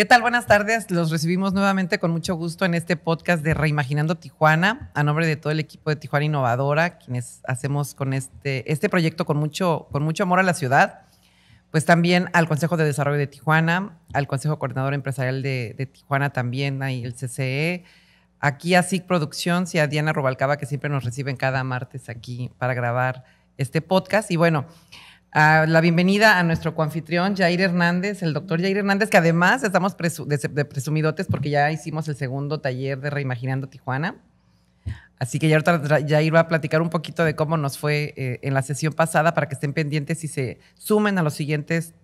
¿Qué tal? Buenas tardes. Los recibimos nuevamente con mucho gusto en este podcast de Reimaginando Tijuana, a nombre de todo el equipo de Tijuana Innovadora, quienes hacemos con este, este proyecto con mucho, con mucho amor a la ciudad. Pues también al Consejo de Desarrollo de Tijuana, al Consejo Coordinador Empresarial de, Tijuana también, ahí el CCE, aquí a SIC Producciones y a Diana Rubalcaba, que siempre nos reciben cada martes aquí para grabar este podcast. Y bueno, la bienvenida a nuestro coanfitrión Jair Hernández, el doctor Jair Hernández, que además estamos de, presumidotes porque ya hicimos el segundo taller de Reimaginando Tijuana. Así que ya Jair va a platicar un poquito de cómo nos fue eh, en la sesión pasada para que estén pendientes y se sumen a los siguientes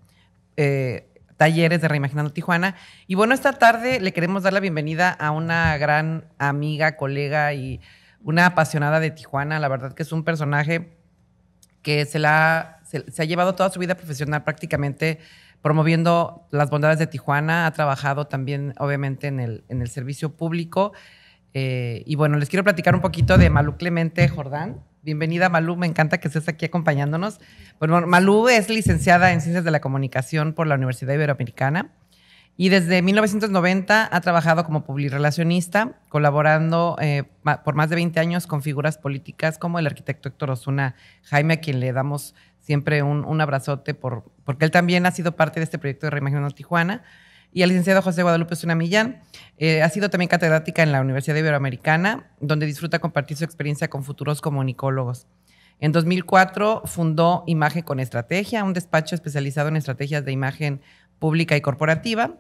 eh, talleres de Reimaginando Tijuana. Y bueno, esta tarde le queremos dar la bienvenida a una gran amiga, colega y una apasionada de Tijuana. La verdad que es un personaje que se la se, ha llevado toda su vida profesional prácticamente promoviendo las bondades de Tijuana, ha trabajado también obviamente en el, servicio público. Eh, y bueno, les quiero platicar un poquito de Malú Clemente Jordán. Bienvenida Malú, me encanta que estés aquí acompañándonos. Bueno, Malú es licenciada en Ciencias de la Comunicación por la Universidad Iberoamericana. Y desde 1990 ha trabajado como publirelacionista, colaborando eh, por más de 20 años con figuras políticas como el arquitecto Héctor Osuna Jaime, a quien le damos siempre un, abrazote, porque él también ha sido parte de este proyecto de Reimaginando Tijuana. Y el licenciado José Guadalupe Osuna Millán eh, ha sido también catedrática en la Universidad Iberoamericana, donde disfruta compartir su experiencia con futuros comunicólogos. En 2004 fundó Imagen con Estrategia, un despacho especializado en estrategias de imagen pública y corporativa.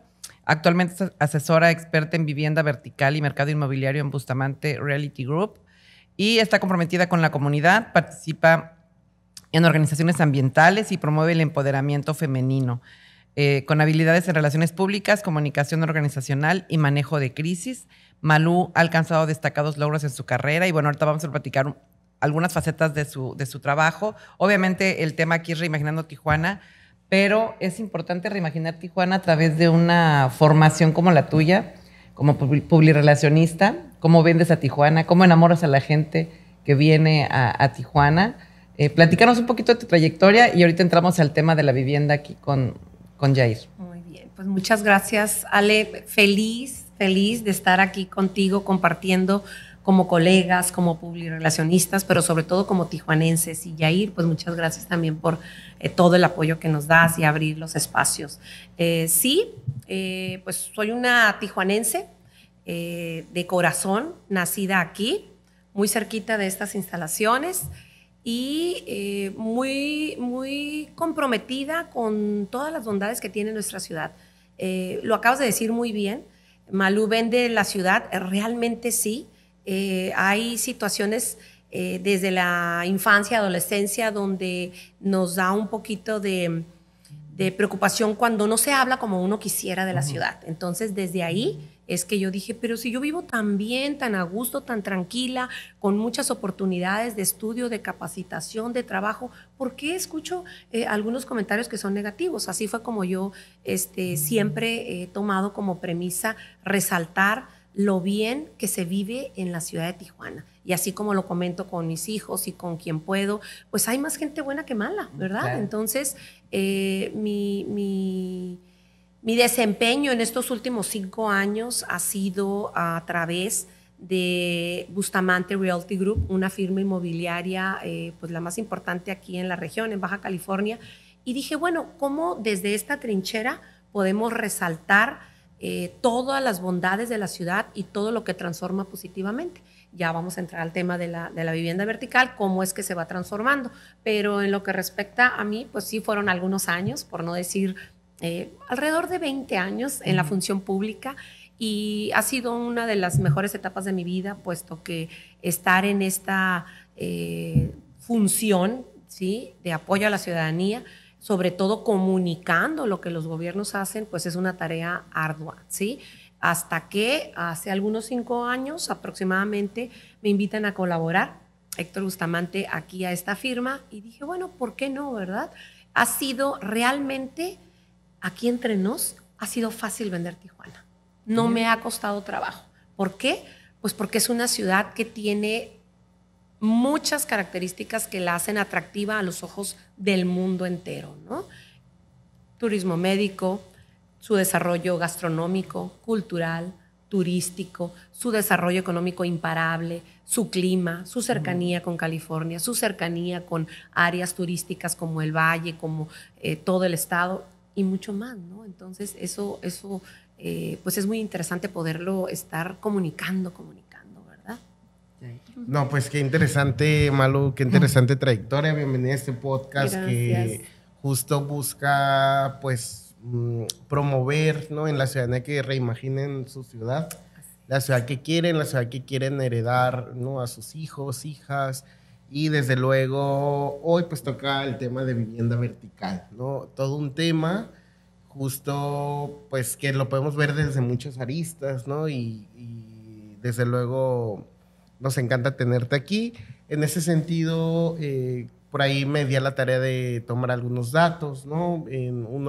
Actualmente es asesora experta en vivienda vertical y mercado inmobiliario en Bustamante Reality Group y está comprometida con la comunidad, participa en organizaciones ambientales y promueve el empoderamiento femenino, eh, con habilidades en relaciones públicas, comunicación organizacional y manejo de crisis. Malú ha alcanzado destacados logros en su carrera y bueno, ahorita vamos a platicar algunas facetas de su, de su trabajo. Obviamente el tema aquí es Reimaginando Tijuana pero es importante reimaginar Tijuana a través de una formación como la tuya, como publirelacionista, cómo vendes a Tijuana, cómo enamoras a la gente que viene a, Tijuana. Eh, platícanos un poquito de tu trayectoria y ahorita entramos al tema de la vivienda aquí con, con Jair. Muy bien, pues muchas gracias Ale, feliz, feliz de estar aquí contigo compartiendo como colegas, como publirelacionistas, pero sobre todo como tijuanenses. Y Yair, pues muchas gracias también por eh, todo el apoyo que nos das y abrir los espacios. Eh, sí, eh, pues soy una tijuanense de corazón, nacida aquí, muy cerquita de estas instalaciones y muy, muy comprometida con todas las bondades que tiene nuestra ciudad. lo acabas de decir muy bien. Malú vende la ciudad, realmente sí. Eh, hay situaciones eh, desde la infancia, adolescencia, donde nos da un poquito de, preocupación cuando no se habla como uno quisiera de la ciudad. Entonces, desde ahí es que yo dije, pero si yo vivo tan bien, tan a gusto, tan tranquila, con muchas oportunidades de estudio, de capacitación, de trabajo, ¿por qué escucho eh, algunos comentarios que son negativos? Así fue como yo este, siempre he tomado como premisa resaltar lo bien que se vive en la ciudad de Tijuana. Y así como lo comento con mis hijos y con quien puedo, pues hay más gente buena que mala, mm, ¿verdad? Entonces, eh, mi, mi, desempeño en estos últimos cinco años ha sido a través de Bustamante Realty Group, una firma inmobiliaria, eh, pues la más importante aquí en la región, en Baja California. Y dije, bueno, ¿cómo desde esta trinchera podemos resaltar? Eh, todas las bondades de la ciudad y todo lo que transforma positivamente. Ya vamos a entrar al tema de la, vivienda vertical, cómo es que se va transformando. Pero en lo que respecta a mí, pues sí fueron algunos años, por no decir eh, alrededor de 20 años en la función pública y ha sido una de las mejores etapas de mi vida, puesto que estar en esta eh, función ¿sí? de apoyo a la ciudadanía, sobre todo comunicando lo que los gobiernos hacen, pues es una tarea ardua, ¿sí? Hasta que hace algunos cinco años aproximadamente me invitan a colaborar, Héctor Bustamante, aquí a esta firma, y dije, bueno, ¿por qué no, verdad? Ha sido realmente, aquí entre nos, ha sido fácil vender Tijuana. No me ha costado trabajo. ¿Por qué? Pues porque es una ciudad que tiene muchas características que la hacen atractiva a los ojos del mundo entero, ¿no? Turismo médico, su desarrollo gastronómico, cultural, turístico, su desarrollo económico imparable, su clima, su cercanía con California, su cercanía con áreas turísticas como el valle, como eh, todo el estado y mucho más, Entonces eso, eso eh, pues es muy interesante poderlo estar comunicando, comunicando. No, pues qué interesante, Malu, qué interesante trayectoria. Bienvenida a este podcast que justo busca, pues, mm, promover, ¿no? En la ciudadanía que reimaginen su ciudad, la ciudad que quieren, la ciudad que quieren heredar, ¿no? A sus hijos, hijas. Y desde luego, hoy pues toca el tema de vivienda vertical, ¿no? Todo un tema justo, pues, que lo podemos ver desde muchas aristas, ¿no? y desde luego nos encanta tenerte aquí. En ese sentido, eh, por ahí me di a la tarea de tomar algunos datos, uno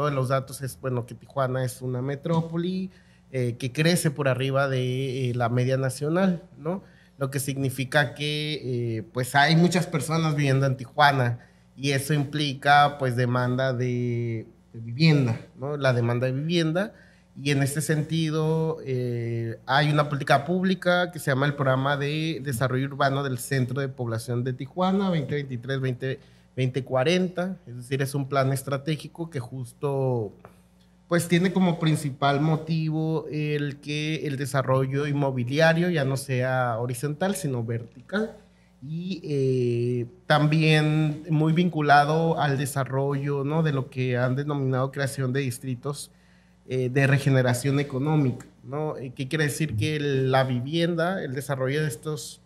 de los datos es, bueno, que Tijuana es una metrópoli eh, que crece por arriba de eh, la media nacional, ¿no? Lo que significa que, pues, hay muchas personas viviendo en Tijuana y eso implica, pues, demanda de, de vivienda, ¿no? La demanda de vivienda y en este sentido, eh, hay una política pública que se llama el Programa de Desarrollo Urbano del Centro de Población de Tijuana 2023-2040. Es decir, es un plan estratégico que justo pues tiene como principal motivo el que el desarrollo inmobiliario ya no sea horizontal, sino vertical. Y eh, también muy vinculado al desarrollo ¿no? de lo que han denominado creación de distritos eh, de regeneración económica, ¿no? Eh, ¿Qué quiere decir que la vivienda, el desarrollo de estos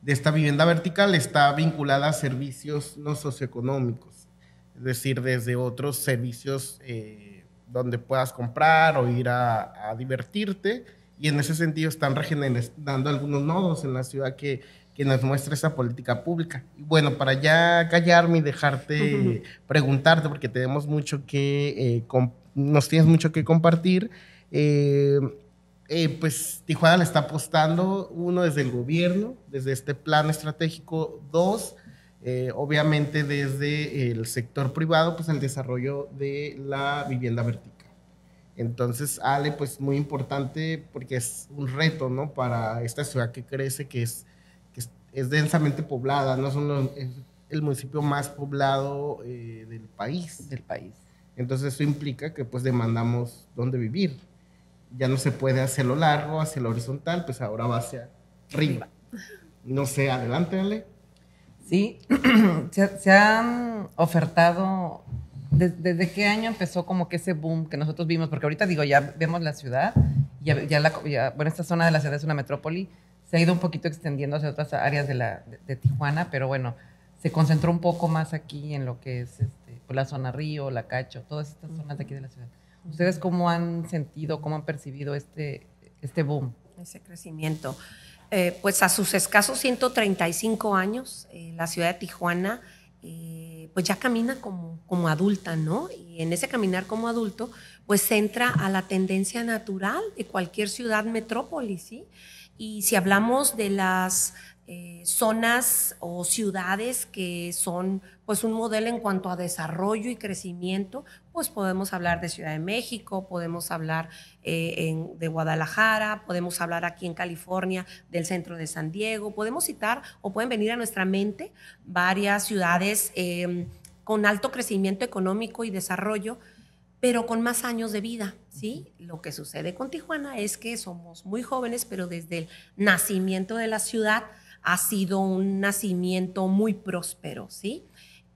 de esta vivienda vertical está vinculada a servicios no socioeconómicos, es decir, desde otros servicios eh, donde puedas comprar o ir a, divertirte. Y en ese sentido están regenerando algunos nodos en la ciudad que, nos muestra esa política pública. Y bueno, para ya callarme y dejarte preguntarte, porque tenemos mucho que compartir nos tienes mucho que compartir. Eh, eh, pues Tijuana le está apostando, uno, desde el gobierno, desde este plan estratégico, dos, eh, obviamente desde el sector privado, pues el desarrollo de la vivienda vertical. Entonces, Ale, pues muy importante porque es un reto, ¿no? Para esta ciudad que crece, que es, densamente poblada, ¿no? es el municipio más poblado del país. Del país. Entonces eso implica que pues demandamos dónde vivir. Ya no se puede hacia lo largo, hacia lo horizontal, pues ahora va hacia arriba. No sé, adelante, Ale. Sí, se, han ofertado, desde, qué año empezó como que ese boom que nosotros vimos? Porque ahorita digo, ya vemos la ciudad, ya, ya la, bueno, esta zona de la ciudad es una metrópoli, se ha ido un poquito extendiendo hacia otras áreas de, la, Tijuana, pero bueno, se concentró un poco más aquí en lo que es... Este, la zona Río, la Cacho, todas estas zonas de aquí de la ciudad. ¿Ustedes cómo han sentido, cómo han percibido este, este boom? Ese crecimiento. Eh, pues a sus escasos 135 años, eh, la ciudad de Tijuana eh, pues ya camina como, como adulta, ¿no? Y en ese caminar como adulto, pues entra a la tendencia natural de cualquier ciudad metrópolis. ¿sí? Y si hablamos de las eh, zonas o ciudades que son pues un modelo en cuanto a desarrollo y crecimiento, pues podemos hablar de Ciudad de México, podemos hablar eh, de Guadalajara, podemos hablar aquí en California del centro de San Diego, podemos citar o pueden venir a nuestra mente varias ciudades eh, con alto crecimiento económico y desarrollo, pero con más años de vida, ¿sí? Lo que sucede con Tijuana es que somos muy jóvenes, pero desde el nacimiento de la ciudad, ha sido un nacimiento muy próspero, ¿sí?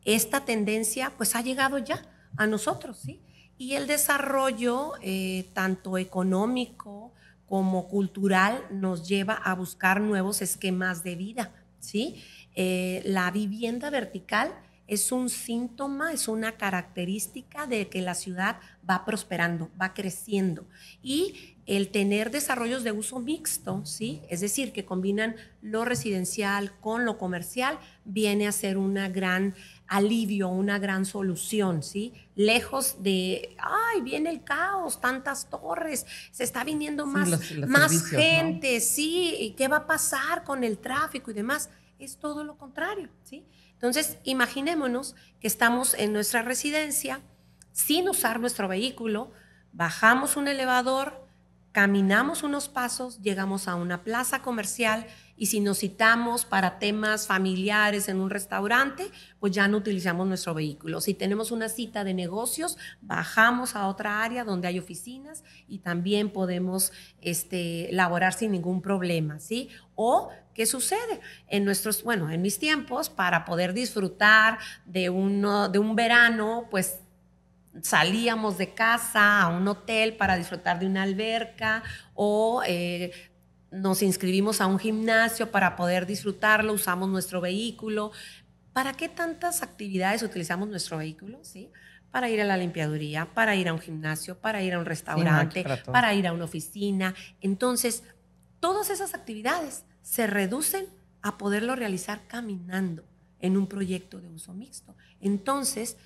Esta tendencia pues ha llegado ya a nosotros, ¿sí? Y el desarrollo eh, tanto económico como cultural nos lleva a buscar nuevos esquemas de vida, ¿sí? Eh, la vivienda vertical es un síntoma, es una característica de que la ciudad va prosperando, va creciendo. Y el tener desarrollos de uso mixto, ¿sí? es decir, que combinan lo residencial con lo comercial, viene a ser una gran alivio, una gran solución, ¿sí? Lejos de, ay, viene el caos, tantas torres, se está viniendo más, gente, sí, ¿y qué va a pasar con el tráfico y demás? Es todo lo contrario, ¿sí? Entonces, imaginémonos que estamos en nuestra residencia sin usar nuestro vehículo, bajamos un elevador, caminamos unos pasos, llegamos a una plaza comercial y si nos citamos para temas familiares en un restaurante, pues ya no utilizamos nuestro vehículo. Si tenemos una cita de negocios, bajamos a otra área donde hay oficinas y también podemos este, laborar sin ningún problema, ¿sí? O ¿Qué sucede? En nuestros, bueno, en mis tiempos, para poder disfrutar de, uno, de un verano, pues salíamos de casa a un hotel para disfrutar de una alberca o eh, nos inscribimos a un gimnasio para poder disfrutarlo, usamos nuestro vehículo. ¿Para qué tantas actividades utilizamos nuestro vehículo? ¿Sí? Para ir a la limpiaduría, para ir a un gimnasio, para ir a un restaurante, para ir a una oficina. Entonces, todas esas actividades se reducen a poderlo realizar caminando en un proyecto de uso mixto. Entonces,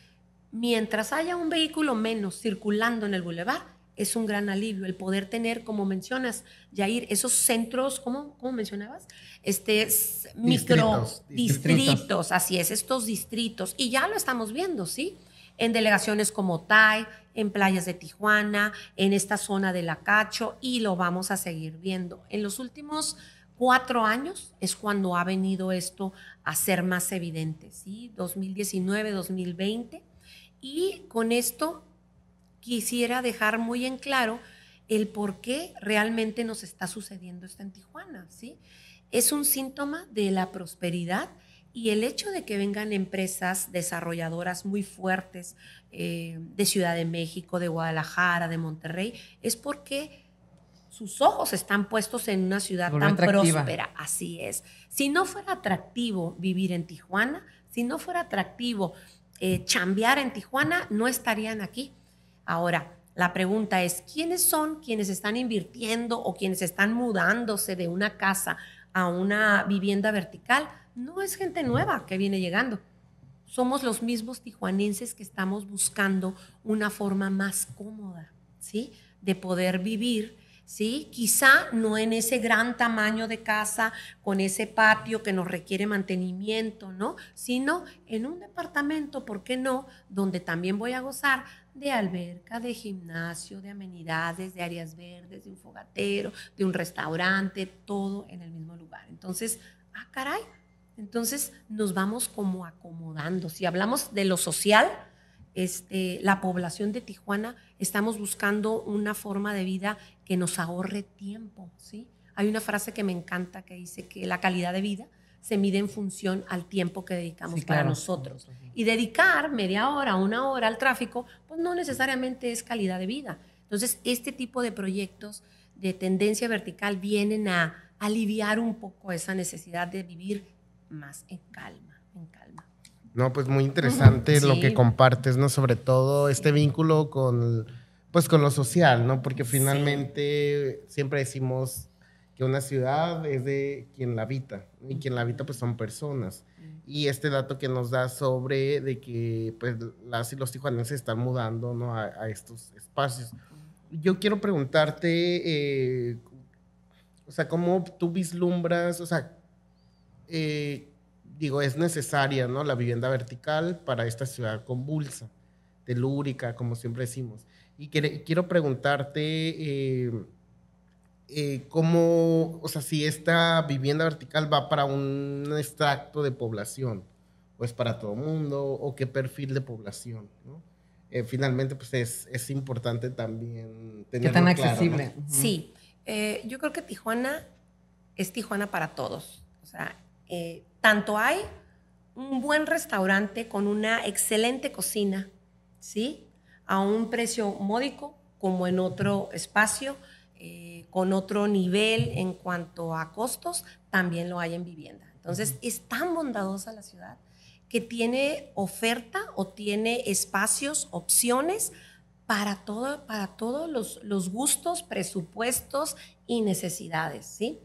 mientras haya un vehículo menos circulando en el bulevar, es un gran alivio el poder tener, como mencionas, Jair, esos centros, ¿cómo, mencionabas? Este, micro distritos, así es, estos distritos. Y ya lo estamos viendo, ¿sí? En delegaciones como TAI, en playas de Tijuana, en esta zona de Cacho, y lo vamos a seguir viendo. En los últimos cuatro años es cuando ha venido esto a ser más evidente, ¿sí? 2019, 2020 y con esto quisiera dejar muy en claro el por qué realmente nos está sucediendo esto en Tijuana, ¿sí? Es un síntoma de la prosperidad y el hecho de que vengan empresas desarrolladoras muy fuertes eh, de Ciudad de México, de Guadalajara, de Monterrey, es porque sus ojos están puestos en una ciudad tan próspera. Así es. Si no fuera atractivo vivir en Tijuana, si no fuera atractivo eh, chambiar en Tijuana, no estarían aquí. Ahora, la pregunta es, ¿quiénes son quienes están invirtiendo o quienes están mudándose de una casa a una vivienda vertical? No es gente nueva que viene llegando. Somos los mismos tijuanenses que estamos buscando una forma más cómoda, ¿sí? De poder vivir ¿sí? Quizá no en ese gran tamaño de casa, con ese patio que nos requiere mantenimiento, ¿no? Sino en un departamento, ¿por qué no? Donde también voy a gozar de alberca, de gimnasio, de amenidades, de áreas verdes, de un fogatero, de un restaurante, todo en el mismo lugar. Entonces, ah, caray. Entonces nos vamos como acomodando. Si hablamos de lo social, este, la población de Tijuana estamos buscando una forma de vida que nos ahorre tiempo, ¿sí? Hay una frase que me encanta que dice que la calidad de vida se mide en función al tiempo que dedicamos para nosotros. Y dedicar media hora, una hora al tráfico, pues no necesariamente es calidad de vida. Entonces, este tipo de proyectos de tendencia vertical vienen a aliviar un poco esa necesidad de vivir más en calma, en calma. No, pues muy interesante lo que compartes, ¿no? Sobre todo este vínculo con, pues, con lo social, ¿no? Porque finalmente siempre decimos que una ciudad es de quien la habita y quien la habita pues son personas. Mm. Y este dato que nos da sobre de que pues las y los tijuanenses están mudando, ¿no? A, estos espacios. Yo quiero preguntarte, eh, o sea, ¿cómo tú vislumbras, o sea, eh, digo, es necesaria, ¿no? La vivienda vertical para esta ciudad convulsa, telúrica, como siempre decimos. Y quiero preguntarte eh, eh, cómo, o sea, si esta vivienda vertical va para un extracto de población, o es pues, para todo mundo, o qué perfil de población, eh, finalmente, pues es, importante también tenerlo ¿Qué tan accesible? Sí, yo creo que Tijuana es Tijuana para todos. O sea, eh, tanto hay un buen restaurante con una excelente cocina, ¿sí? A un precio módico, como en otro espacio, eh, con otro nivel en cuanto a costos, también lo hay en vivienda. Entonces, es tan bondadosa la ciudad que tiene oferta o tiene espacios, opciones para, todo, para todos los gustos, presupuestos y necesidades, ¿sí?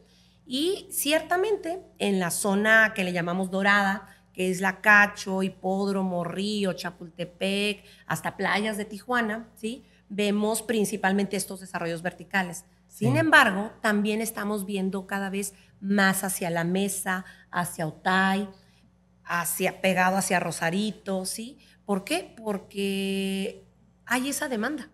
Y ciertamente en la zona que le llamamos dorada, que es La Cacho, Hipódromo, Río, Chapultepec, hasta playas de Tijuana, ¿sí? vemos principalmente estos desarrollos verticales. Sin embargo, también estamos viendo cada vez más hacia la mesa, hacia Otay, hacia, pegado hacia Rosarito, ¿sí? ¿Por qué? Porque hay esa demanda,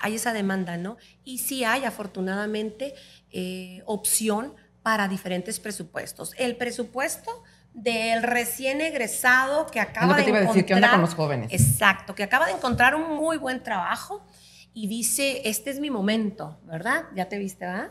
hay esa demanda, ¿no? Y sí hay, afortunadamente, eh, opción para diferentes presupuestos. El presupuesto del recién egresado que acaba que de encontrar... Decir, ¿qué onda con los jóvenes? Exacto, que acaba de encontrar un muy buen trabajo y dice, este es mi momento, ¿verdad? Ya te viste, ¿verdad?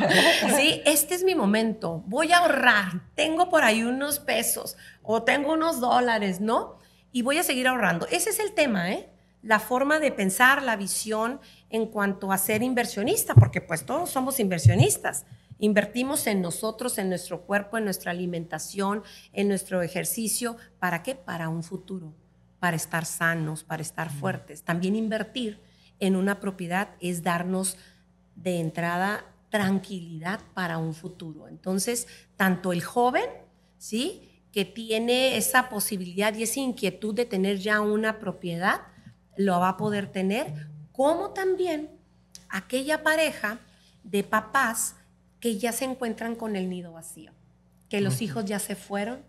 sí, este es mi momento, voy a ahorrar, tengo por ahí unos pesos o tengo unos dólares, ¿no? Y voy a seguir ahorrando. Ese es el tema, ¿eh? La forma de pensar, la visión en cuanto a ser inversionista, porque pues todos somos inversionistas. Invertimos en nosotros, en nuestro cuerpo, en nuestra alimentación, en nuestro ejercicio. ¿Para qué? Para un futuro, para estar sanos, para estar fuertes. También invertir en una propiedad es darnos de entrada tranquilidad para un futuro. Entonces, tanto el joven, ¿sí? que tiene esa posibilidad y esa inquietud de tener ya una propiedad, lo va a poder tener, como también aquella pareja de papás que ya se encuentran con el nido vacío, que los hijos ya se fueron,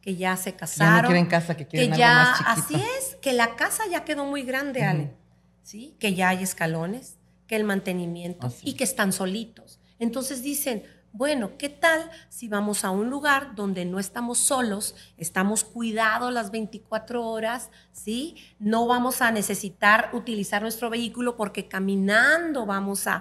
que ya se casaron. Ya no quieren casa, que quieren algo más chiquito. Así es, que la casa ya quedó muy grande, Ale, ¿sí? Que ya hay escalones, que el mantenimiento, y que están solitos. Entonces dicen, bueno, ¿qué tal si vamos a un lugar donde no estamos solos, estamos cuidados las 24 horas, ¿sí? No vamos a necesitar utilizar nuestro vehículo porque caminando vamos a,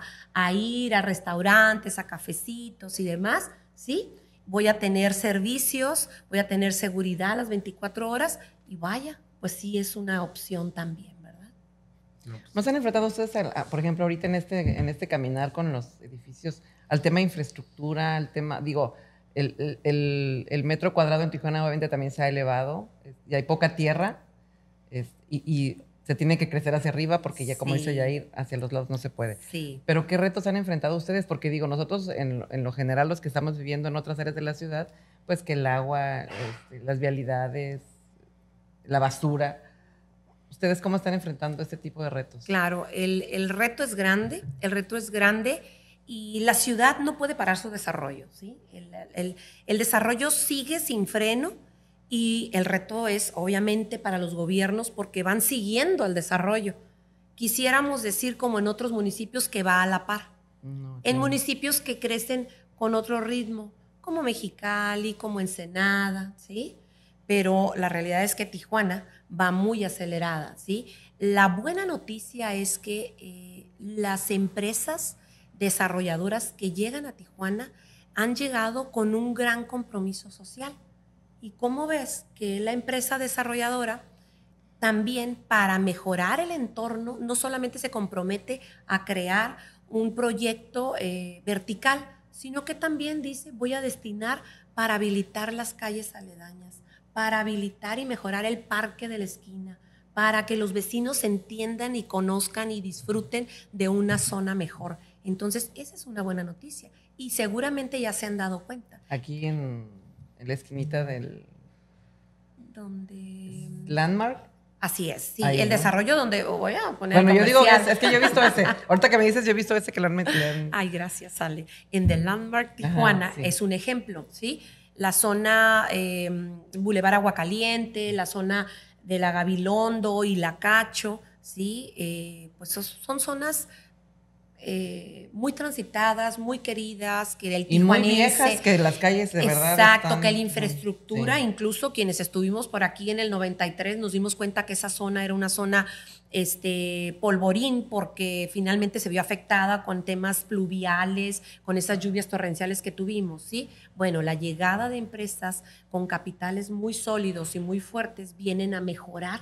ir a restaurantes, a cafecitos y demás, ¿sí? Voy a tener servicios, voy a tener seguridad las 24 horas y vaya, pues sí es una opción también. ¿verdad? ¿Nos pues. han enfrentado ustedes, ah, por ejemplo, ahorita este, en este caminar con los edificios al tema de infraestructura, al tema, digo, el, metro cuadrado en Tijuana obviamente también se ha elevado y hay poca tierra y, se tiene que crecer hacia arriba porque ya como dice Yair, hacia los lados no se puede. Sí. Pero ¿qué retos han enfrentado ustedes? Porque digo, nosotros en, en lo general los que estamos viviendo en otras áreas de la ciudad, pues que el agua, este, las vialidades, la basura. ¿Ustedes cómo están enfrentando este tipo de retos? Claro, el, el, reto es grande, el reto es grande y la ciudad no puede parar su desarrollo. ¿sí? El, el, desarrollo sigue sin freno y el reto es obviamente para los gobiernos porque van siguiendo al desarrollo. Quisiéramos decir como en otros municipios que va a la par. en municipios que crecen con otro ritmo, como Mexicali, como Ensenada, ¿sí? Pero la realidad es que Tijuana va muy acelerada, ¿sí? La buena noticia es que eh, las empresas desarrolladoras que llegan a Tijuana han llegado con un gran compromiso social. ¿Y cómo ves que la empresa desarrolladora también para mejorar el entorno no solamente se compromete a crear un proyecto eh, vertical, sino que también dice voy a destinar para habilitar las calles aledañas, para habilitar y mejorar el parque de la esquina, para que los vecinos entiendan y conozcan y disfruten de una zona mejor. Entonces, esa es una buena noticia. Y seguramente ya se han dado cuenta. Aquí en, la esquinita del... ¿Dónde? Landmark. Así es, sí, el desarrollo donde voy a poner. Bueno, yo digo, es, que yo he visto ese. Ahorita que me dices, yo he visto ese que lo han metido. Ay, gracias, Ale. En The Landmark Tijuana es un ejemplo, ¿sí? La zona em, Boulevard Aguacaliente, la zona de la Gabilondo y la Cacho, ¿sí? Eh, pues son zonas eh, muy transitadas, muy queridas, que del y muy viejas, que las calles de exacto, verdad. Exacto, que la infraestructura, incluso quienes estuvimos por aquí en el 93 nos dimos cuenta que esa zona era una zona este polvorín porque finalmente se vio afectada con temas pluviales, con esas lluvias torrenciales que tuvimos, ¿sí? Bueno, la llegada de empresas con capitales muy sólidos y muy fuertes vienen a mejorar,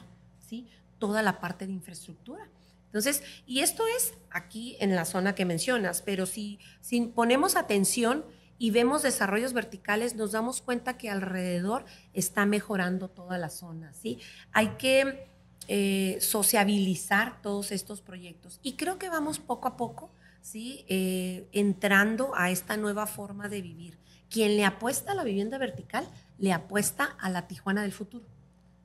¿sí? toda la parte de infraestructura. Entonces, y esto es aquí en la zona que mencionas, pero si, ponemos atención y vemos desarrollos verticales, nos damos cuenta que alrededor está mejorando toda la zona, ¿sí? Hay que eh, sociabilizar todos estos proyectos y creo que vamos poco a poco, ¿sí? Eh, entrando a esta nueva forma de vivir. Quien le apuesta a la vivienda vertical, le apuesta a la Tijuana del futuro,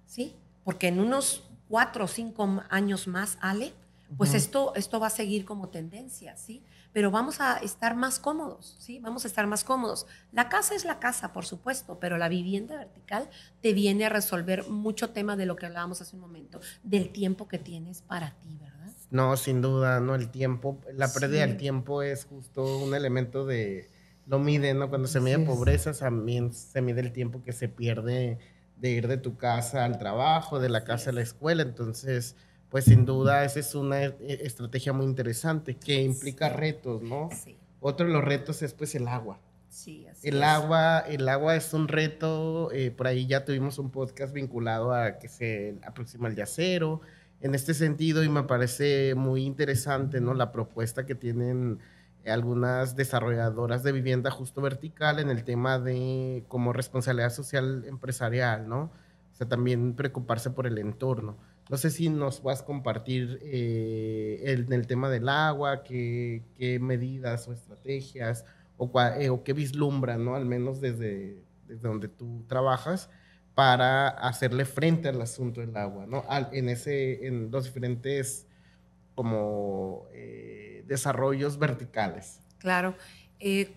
¿sí? Porque en unos cuatro o cinco años más, Ale, pues esto, esto va a seguir como tendencia, ¿sí? Pero vamos a estar más cómodos, ¿sí? Vamos a estar más cómodos. La casa es la casa, por supuesto, pero la vivienda vertical te viene a resolver mucho tema de lo que hablábamos hace un momento, del tiempo que tienes para ti, ¿verdad? No, sin duda, ¿no? El tiempo, la pérdida del tiempo es justo un elemento de, lo mide, ¿no? Cuando se mide pobreza, también se mide el tiempo que se pierde de ir de tu casa al trabajo, de la casa a la escuela, entonces pues sin duda esa es una eh, estrategia muy interesante que implica retos, ¿no? Sí. Otro de los retos es pues el agua. Sí, el es. agua, el agua es un reto. Eh, por ahí ya tuvimos un podcast vinculado a que se aproxima el yacero. En este sentido, y me parece muy interesante, ¿no? La propuesta que tienen algunas desarrolladoras de vivienda justo vertical en el tema de como responsabilidad social empresarial, ¿no? O sea, también preocuparse por el entorno. No sé si nos vas a compartir en eh, el, tema del agua, qué, medidas o estrategias o, eh, qué vislumbra, Al menos desde, donde tú trabajas para hacerle frente al asunto del agua, ¿no? en, ese, en los diferentes como eh, desarrollos verticales. Claro.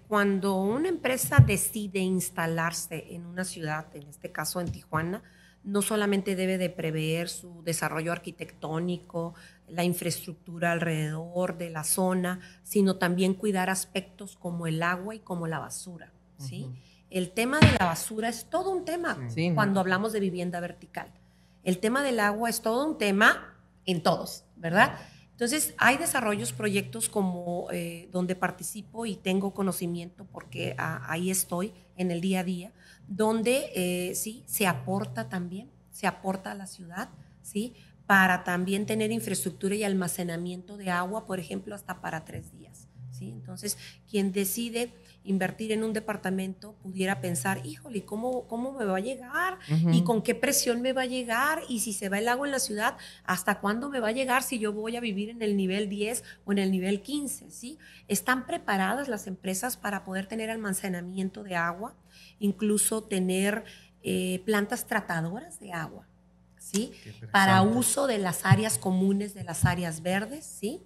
cuando una empresa decide instalarse en una ciudad, en este caso en Tijuana, no solamente debe de prever su desarrollo arquitectónico, la infraestructura alrededor de la zona, sino también cuidar aspectos como el agua y como la basura, ¿sí? El tema de la basura es todo un tema cuando hablamos de vivienda vertical. El tema del agua es todo un tema en todos, ¿verdad? Entonces, hay desarrollos, proyectos como eh, donde participo y tengo conocimiento porque ah, ahí estoy en el día a día, donde eh, sí se aporta también, se aporta a la ciudad, sí, para también tener infraestructura y almacenamiento de agua, por ejemplo, hasta para tres días, sí. Entonces, quien decide invertir en un departamento pudiera pensar, híjole, ¿cómo, cómo me va a llegar? ¿Y con qué presión me va a llegar? ¿Y si se va el agua en la ciudad, hasta cuándo me va a llegar si yo voy a vivir en el nivel 10 o en el nivel 15? ¿sí? ¿Están preparadas las empresas para poder tener almacenamiento de agua? Incluso tener eh, plantas tratadoras de agua, ¿sí? Para uso de las áreas comunes, de las áreas verdes, ¿sí?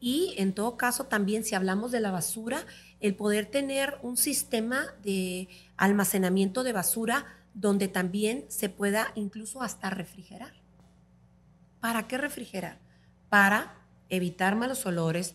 Y en todo caso, también si hablamos de la basura, el poder tener un sistema de almacenamiento de basura donde también se pueda incluso hasta refrigerar. ¿Para qué refrigerar? Para evitar malos olores,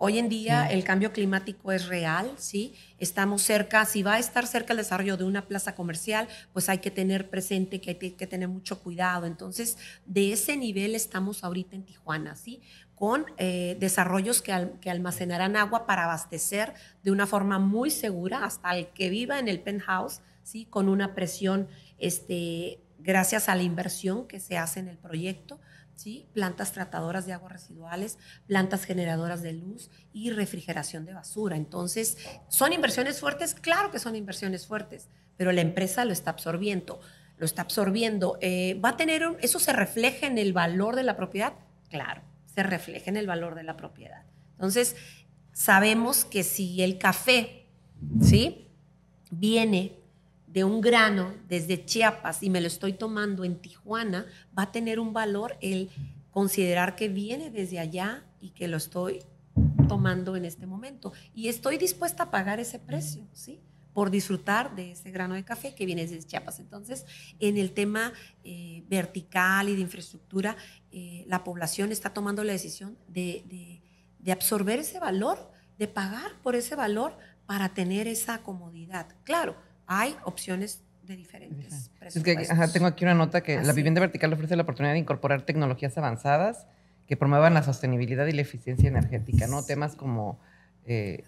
Hoy en día el cambio climático es real, ¿sí? Estamos cerca, si va a estar cerca el desarrollo de una plaza comercial, pues hay que tener presente que hay que tener mucho cuidado. Entonces, de ese nivel estamos ahorita en Tijuana, ¿sí? Con eh, desarrollos que, almacenarán agua para abastecer de una forma muy segura hasta el que viva en el penthouse, ¿sí? Con una presión, este, gracias a la inversión que se hace en el proyecto ¿sí? plantas tratadoras de aguas residuales, plantas generadoras de luz y refrigeración de basura. Entonces, ¿son inversiones fuertes? Claro que son inversiones fuertes, pero la empresa lo está absorbiendo. Lo está absorbiendo. Eh, ¿Va a tener, eso se refleja en el valor de la propiedad? Claro, se refleja en el valor de la propiedad. Entonces, sabemos que si el café, ¿sí? Viene de un grano desde Chiapas y me lo estoy tomando en Tijuana, va a tener un valor el considerar que viene desde allá y que lo estoy tomando en este momento. Y estoy dispuesta a pagar ese precio, ¿sí? Por disfrutar de ese grano de café que viene desde Chiapas. Entonces, en el tema eh, vertical y de infraestructura, eh, la población está tomando la decisión de absorber ese valor, de pagar por ese valor para tener esa comodidad. Claro, hay opciones de diferentes tengo aquí una nota que la vivienda vertical ofrece la oportunidad de incorporar tecnologías avanzadas que promuevan la sostenibilidad y la eficiencia energética, ¿no? Temas como eh,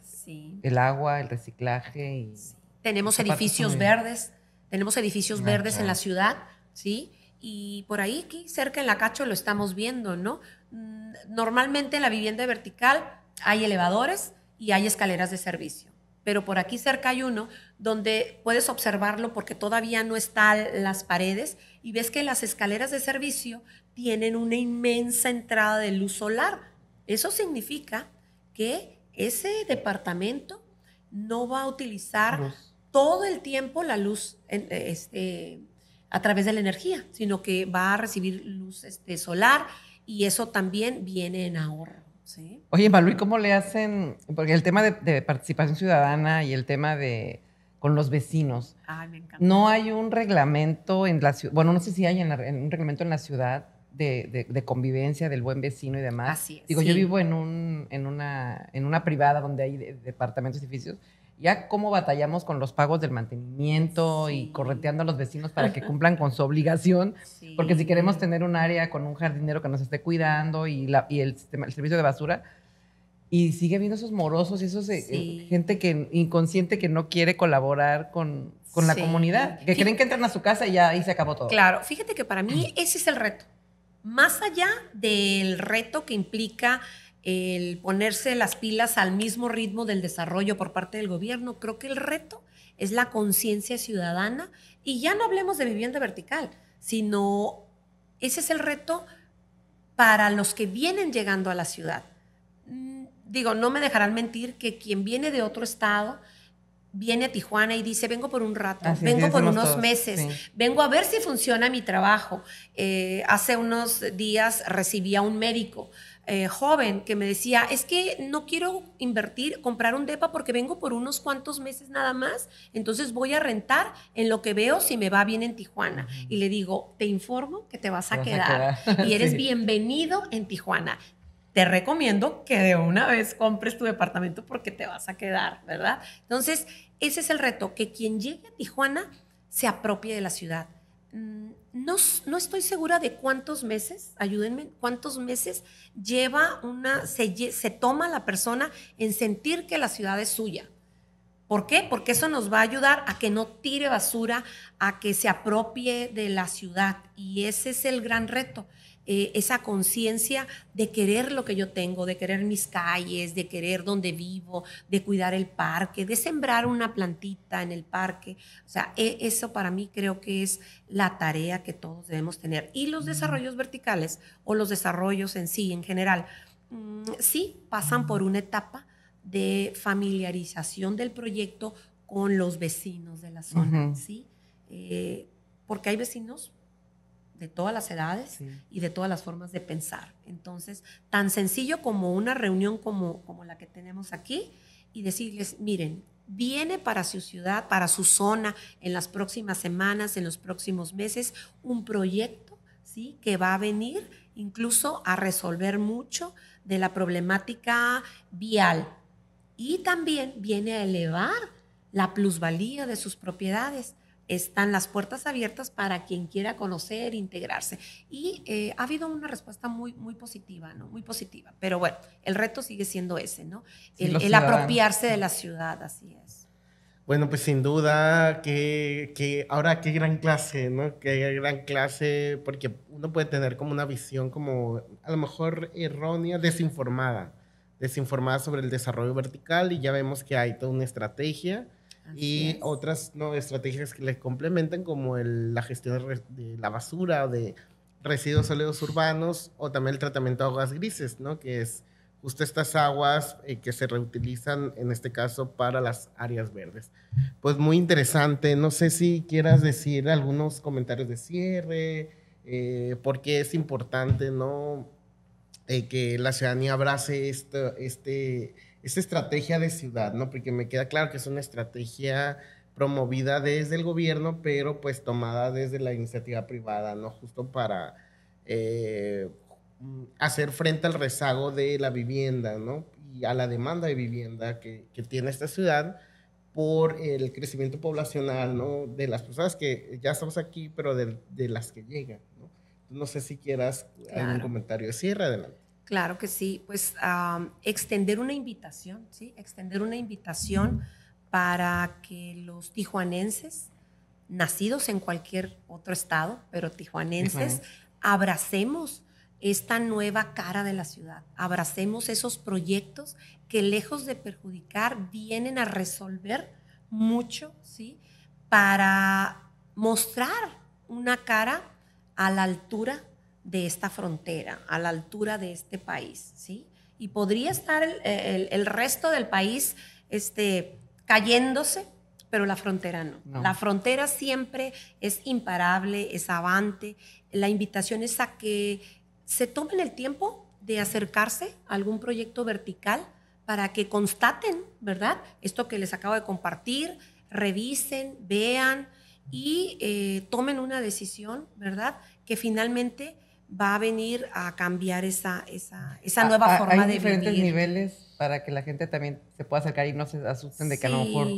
el agua, el reciclaje. Y Tenemos edificios verdes, tenemos edificios verdes en la ciudad, ¿sí? Y por ahí, aquí cerca en la Cacho, lo estamos viendo, ¿no? Mm, normalmente en la vivienda vertical hay elevadores y hay escaleras de servicio pero por aquí cerca hay uno donde puedes observarlo porque todavía no están las paredes y ves que las escaleras de servicio tienen una inmensa entrada de luz solar. Eso significa que ese departamento no va a utilizar todo el tiempo la luz este, a través de la energía, sino que va a recibir luz este, solar y eso también viene en ahorro. Oye, Malu, cómo le hacen? Porque el tema de, participación ciudadana y el tema de con los vecinos. Ay, me encanta. No hay un reglamento en la ciudad, bueno, no sé si hay un reglamento en la ciudad de, convivencia del buen vecino y demás. Así es. Digo, yo vivo en, un, en, una, en una privada donde hay departamentos, edificios, ya cómo batallamos con los pagos del mantenimiento y correteando a los vecinos para que cumplan con su obligación, porque si queremos tener un área con un jardinero que nos esté cuidando y, la, y el, servicio de basura, y sigue viendo esos morosos y esos eh, eh, gente que inconsciente que no quiere colaborar con, con la comunidad, que creen que entran a su casa y ya ahí se acabó todo. Claro, fíjate que para mí ese es el reto. Más allá del reto que implica el ponerse las pilas al mismo ritmo del desarrollo por parte del gobierno. Creo que el reto es la conciencia ciudadana y ya no hablemos de vivienda vertical, sino ese es el reto para los que vienen llegando a la ciudad. Mm, digo, no me dejarán mentir que quien viene de otro estado viene a Tijuana y dice, vengo por un rato, vengo por unos meses, vengo a ver si funciona mi trabajo. Eh, hace unos días recibí a un médico eh, joven que me decía, es que no quiero invertir, comprar un DEPA porque vengo por unos cuantos meses nada más, entonces voy a rentar en lo que veo si me va bien en Tijuana. Y le digo, te informo que te vas a, quedar, y eres bienvenido en Tijuana. Te recomiendo que de una vez compres tu departamento porque te vas a quedar, ¿verdad? Entonces, ese es el reto, que quien llegue a Tijuana se apropie de la ciudad. Mm, no, estoy segura de cuántos meses, ayúdenme, cuántos meses lleva una, se, se toma la persona en sentir que la ciudad es suya. ¿Por qué? Porque eso nos va a ayudar a que no tire basura, a que se apropie de la ciudad. Y ese es el gran reto. Eh, esa conciencia de querer lo que yo tengo, de querer mis calles, de querer donde vivo, de cuidar el parque, de sembrar una plantita en el parque. O sea, e, eso para mí creo que es la tarea que todos debemos tener. Y los desarrollos verticales o los desarrollos en sí, en general, mm, sí pasan por una etapa de familiarización del proyecto con los vecinos de la zona, ¿sí? Eh, porque hay vecinos de todas las edades y de todas las formas de pensar. Entonces, tan sencillo como una reunión como, como la que tenemos aquí y decirles, miren, viene para su ciudad, para su zona, en las próximas semanas, en los próximos meses, un proyecto ¿sí? que va a venir incluso a resolver mucho de la problemática vial. Y también viene a elevar la plusvalía de sus propiedades están las puertas abiertas para quien quiera conocer, integrarse. Y eh, ha habido una respuesta muy, muy positiva, ¿no? Muy positiva. Pero bueno, el reto sigue siendo ese, ¿no? El, apropiarse de la ciudad, así es. Bueno, pues sin duda que, que, ahora qué gran clase, ¿no? Qué gran clase, porque uno puede tener como una visión como a lo mejor errónea, desinformada, desinformada sobre el desarrollo vertical y ya vemos que hay toda una estrategia y otras estrategias que le complementan, como la gestión de la basura, de residuos sólidos urbanos o también el tratamiento de aguas grises, ¿no? que es justo estas aguas eh, que se reutilizan en este caso para las áreas verdes. Pues muy interesante, no sé si quieras decir algunos comentarios de cierre, eh, por qué es importante ¿no? Eh, que la ciudadanía abrace esto, este esa estrategia de ciudad, ¿no? Porque me queda claro que es una estrategia promovida desde el gobierno, pero pues tomada desde la iniciativa privada, ¿no? Justo para eh, hacer frente al rezago de la vivienda, ¿no? Y a la demanda de vivienda que, tiene esta ciudad por el crecimiento poblacional, ¿no? De las personas que ya estamos aquí, pero de, las que llegan, ¿no? No sé si quieras algún comentario. cierre adelante. Claro que sí, pues extender una invitación, ¿sí? Extender una invitación para que los tijuanenses, nacidos en cualquier otro estado, pero tijuanenses, abracemos esta nueva cara de la ciudad, abracemos esos proyectos que lejos de perjudicar, vienen a resolver mucho, ¿sí? Para mostrar una cara a la altura de esta frontera, a la altura de este país, ¿sí? Y podría estar el, resto del país este, cayéndose, pero la frontera no. La frontera siempre es imparable, es avante. La invitación es a que se tomen el tiempo de acercarse a algún proyecto vertical para que constaten, ¿verdad? Esto que les acabo de compartir, revisen, vean y eh, tomen una decisión, ¿verdad? Que finalmente va a venir a cambiar esa, ah, nueva ah, forma de vivir. Hay diferentes niveles para que la gente también se pueda acercar y no se asusten de que a lo mejor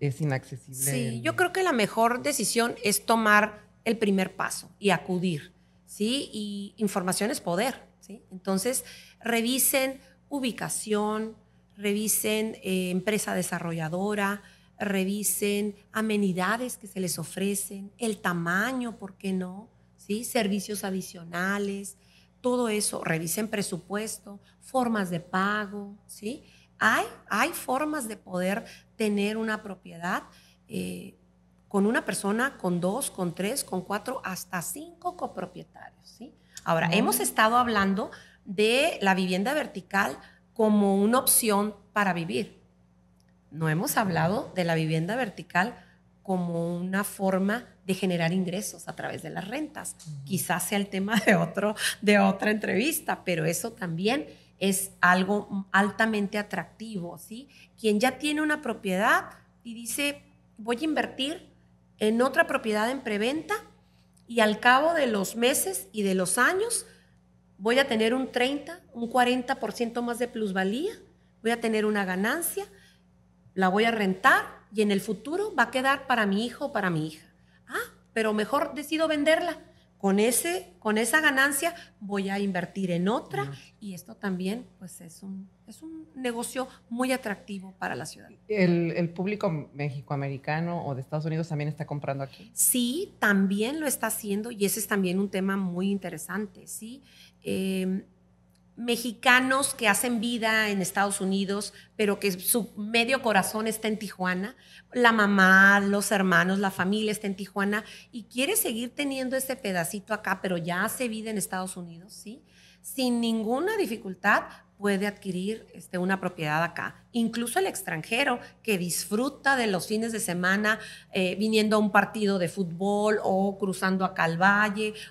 es inaccesible. Sí, yo creo que la mejor decisión es tomar el primer paso y acudir, ¿sí? Y información es poder, ¿sí? Entonces, revisen ubicación, revisen eh, empresa desarrolladora, revisen amenidades que se les ofrecen, el tamaño, ¿por qué no? ¿sí? servicios adicionales, todo eso, revisen presupuesto, formas de pago, ¿sí? Hay, hay formas de poder tener una propiedad eh, con una persona, con dos, con tres, con cuatro, hasta cinco copropietarios, Ahora, hemos estado hablando de la vivienda vertical como una opción para vivir. No hemos hablado de la vivienda vertical como una forma de generar ingresos a través de las rentas. Quizás sea el tema de, otro, de otra entrevista, pero eso también es algo altamente atractivo, ¿sí? Quien ya tiene una propiedad y dice, voy a invertir en otra propiedad en preventa y al cabo de los meses y de los años voy a tener un 30, un 40% más de plusvalía, voy a tener una ganancia, la voy a rentar y en el futuro va a quedar para mi hijo o para mi hija. Ah, pero mejor decido venderla. Con, ese, con esa ganancia voy a invertir en otra y esto también pues es un, es un negocio muy atractivo para la ciudad. ¿El, público mexicoamericano o de Estados Unidos también está comprando aquí? Sí, también lo está haciendo y ese es también un tema muy interesante, ¿sí? Em, mexicanos que hacen vida en Estados Unidos, pero que su medio corazón está en Tijuana, la mamá, los hermanos, la familia está en Tijuana y quiere seguir teniendo ese pedacito acá, pero ya hace vida en Estados Unidos, ¿sí? Sin ninguna dificultad, puede adquirir este, una propiedad acá. Incluso el extranjero que disfruta de los fines de semana eh, viniendo a un partido de fútbol o cruzando a al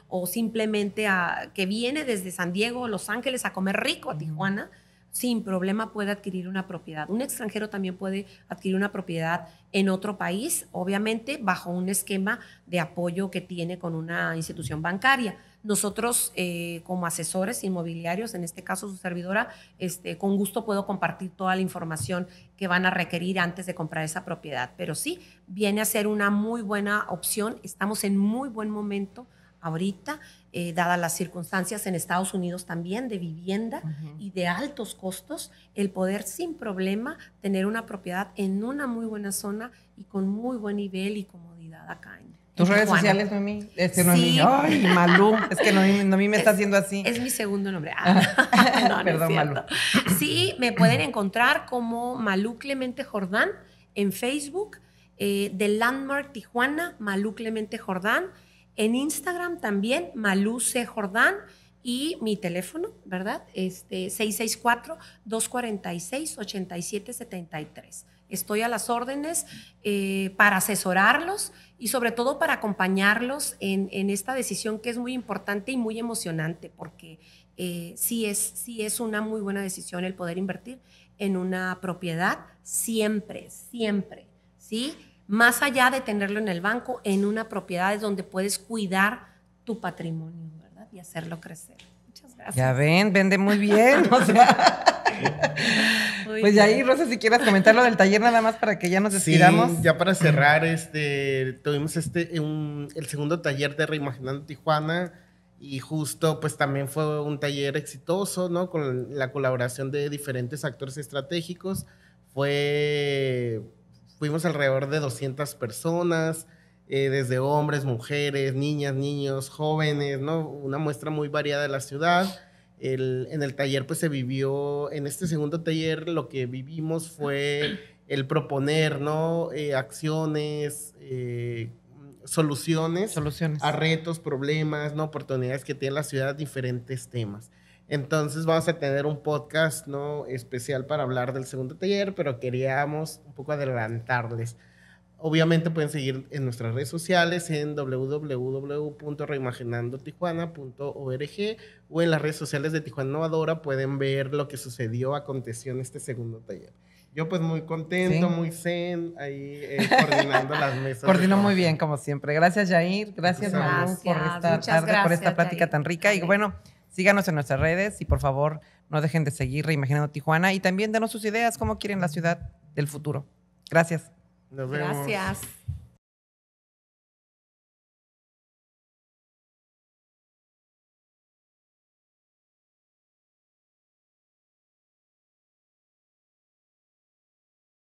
o simplemente que viene desde San Diego o Los Ángeles a comer rico a Tijuana, sin problema puede adquirir una propiedad. Un extranjero también puede adquirir una propiedad en otro país, obviamente bajo un esquema de apoyo que tiene con una institución bancaria nosotros eh, como asesores inmobiliarios, en este caso su servidora, este, con gusto puedo compartir toda la información que van a requerir antes de comprar esa propiedad. Pero sí, viene a ser una muy buena opción. Estamos en muy buen momento ahorita, eh, dadas las circunstancias en Estados Unidos también de vivienda y de altos costos, el poder sin problema tener una propiedad en una muy buena zona y con muy buen nivel y comodidad acá en ¿Tus redes sociales, Noemí? Este no sí. es Ay, Malú. Es que Noemí, me está haciendo así. Es mi segundo nombre. Ah. Ah. Perdón, Malú. Sí, me pueden encontrar como Malú Clemente Jordán en Facebook, eh, de Landmark Tijuana, Malú Clemente Jordán. En Instagram también, Malú C. Jordán. Y mi teléfono, ¿verdad? Este, 664-246-8773. Estoy a las órdenes eh, para asesorarlos y sobre todo para acompañarlos en, esta decisión que es muy importante y muy emocionante porque eh, sí, es, sí es una muy buena decisión el poder invertir en una propiedad siempre, siempre, ¿sí? Más allá de tenerlo en el banco, en una propiedad es donde puedes cuidar tu patrimonio, Y hacerlo crecer. Muchas gracias. Ya ven, vende muy bien. pues ya ahí, Rosa, si quieres comentar lo del taller nada más para que ya nos despidamos. ya para cerrar, este, tuvimos este, el segundo taller de Reimaginando Tijuana y justo pues también fue un taller exitoso, ¿no? Con la colaboración de diferentes actores estratégicos. Fue, fuimos alrededor de 200 personas. Eh, desde hombres, mujeres, niñas, niños, jóvenes, ¿no? Una muestra muy variada de la ciudad. en el taller pues se vivió, en este segundo taller lo que vivimos fue el proponer, ¿no? Eh, acciones, eh, soluciones, soluciones a retos, problemas, ¿no? Oportunidades que tiene la ciudad, diferentes temas. Entonces vamos a tener un podcast, ¿no? Especial para hablar del segundo taller, pero queríamos un poco adelantarles. Obviamente pueden seguir en nuestras redes sociales en www.reimaginandotijuana.org o en las redes sociales de Tijuana Innovadora pueden ver lo que sucedió, aconteció en este segundo taller. Yo pues muy contento, muy zen, ahí eh, coordinando las mesas. Coordinó muy bien, como siempre. Gracias, Jair. Gracias, Maru, por esta tarde, por esta plática tan rica. Y bueno, síganos en nuestras redes y por favor no dejen de seguir Reimaginando Tijuana y también denos sus ideas, cómo quieren la ciudad del futuro. Gracias. Gracias.